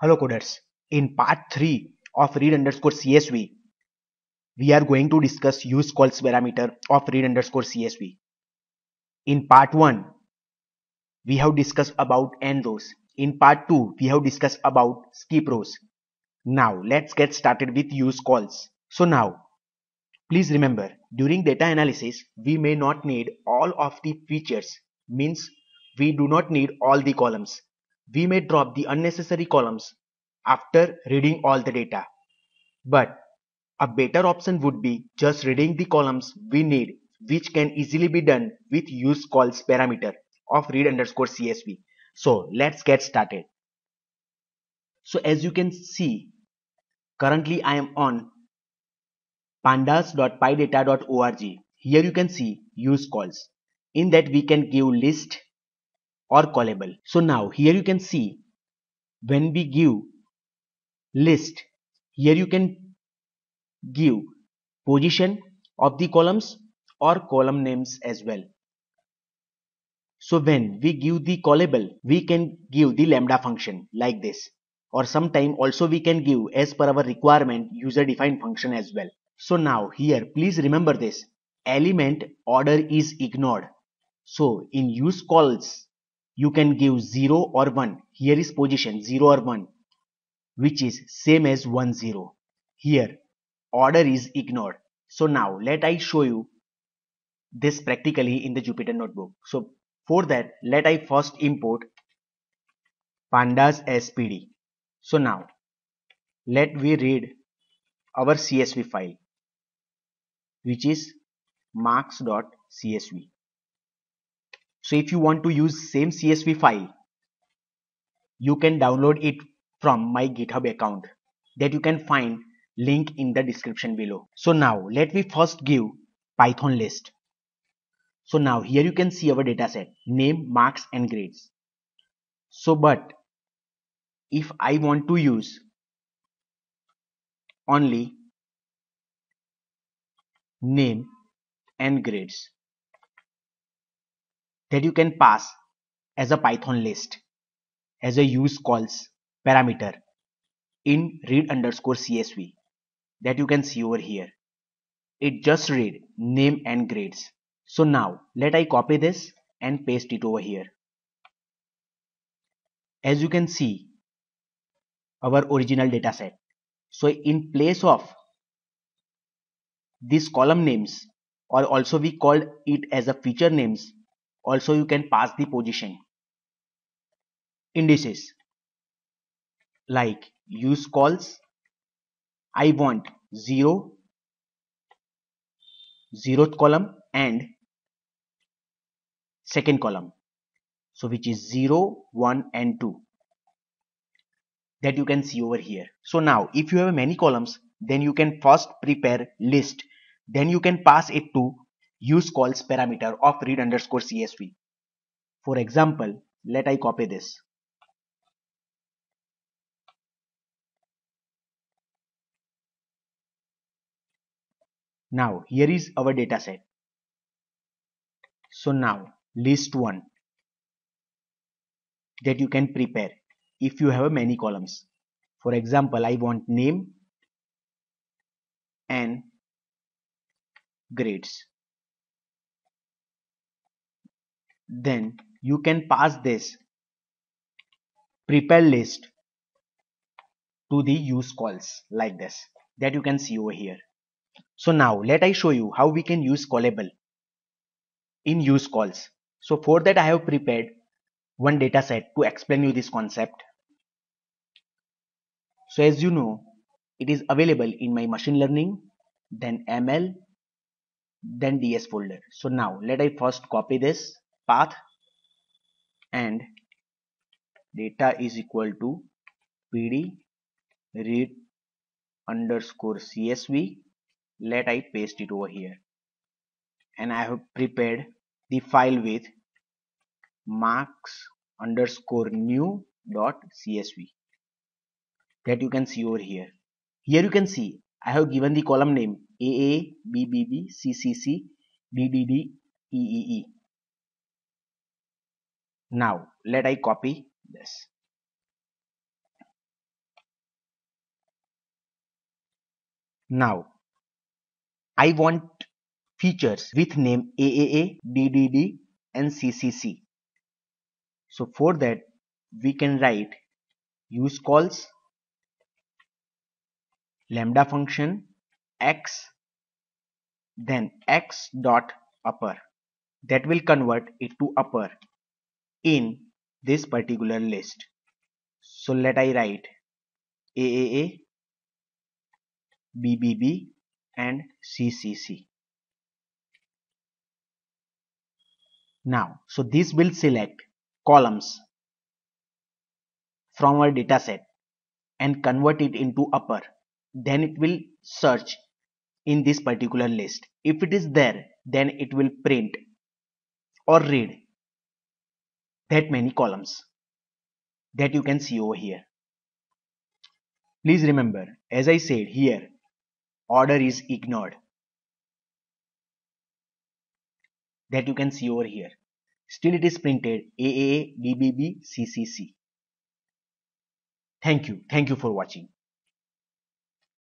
Hello coders, in part 3 of read underscore CSV, we are going to discuss use calls parameter of read underscore CSV. In part 1, we have discussed about end rows. In part 2, we have discussed about skip rows. Now let's get started with use calls. So now, please remember, during data analysis, we may not need all of the features, means we do not need all the columns we may drop the unnecessary columns after reading all the data. But a better option would be just reading the columns we need which can easily be done with use calls parameter of read underscore CSV. So let's get started. So as you can see, currently I am on pandas.pydata.org. Here you can see use calls. In that we can give list or callable. So now here you can see when we give list here you can give position of the columns or column names as well. So when we give the callable we can give the lambda function like this or sometime also we can give as per our requirement user defined function as well. So now here please remember this element order is ignored. So in use calls you can give 0 or 1 here is position 0 or 1 which is same as 1 0 here order is ignored so now let I show you this practically in the Jupyter notebook so for that let I first import pandas as pd so now let we read our CSV file which is marks.csv so if you want to use same csv file you can download it from my github account that you can find link in the description below so now let me first give python list so now here you can see our dataset name marks and grades so but if i want to use only name and grades that you can pass as a Python list as a use calls parameter in read underscore CSV that you can see over here. It just read name and grades. So now let I copy this and paste it over here. As you can see our original dataset. So in place of these column names or also we called it as a feature names also you can pass the position indices like use calls I want 0 zeroth column and second column so which is 0 1 and 2 that you can see over here so now if you have many columns then you can first prepare list then you can pass it to use calls parameter of read underscore CSV. For example, let I copy this. Now here is our dataset. So now list 1 that you can prepare if you have many columns. For example, I want name and grades. Then you can pass this prepare list to the use calls like this that you can see over here. So now let I show you how we can use callable in use calls. So for that I have prepared one data set to explain you this concept. So as you know it is available in my machine learning then ML then DS folder. So now let I first copy this path and data is equal to pd read underscore csv let I paste it over here and I have prepared the file with marks underscore new dot csv that you can see over here here you can see I have given the column name AA BBB CCC DDD EEE now let I copy this. Now I want features with name AAA, DDD and CCC. So for that we can write use calls lambda function x then x dot upper that will convert it to upper in this particular list. So let I write AAA, BBB and CCC. Now, so this will select columns from our dataset and convert it into upper. Then it will search in this particular list. If it is there, then it will print or read that many columns that you can see over here. Please remember, as I said here, order is ignored. That you can see over here. Still it is printed AAA, BBB, CCC. Thank you. Thank you for watching.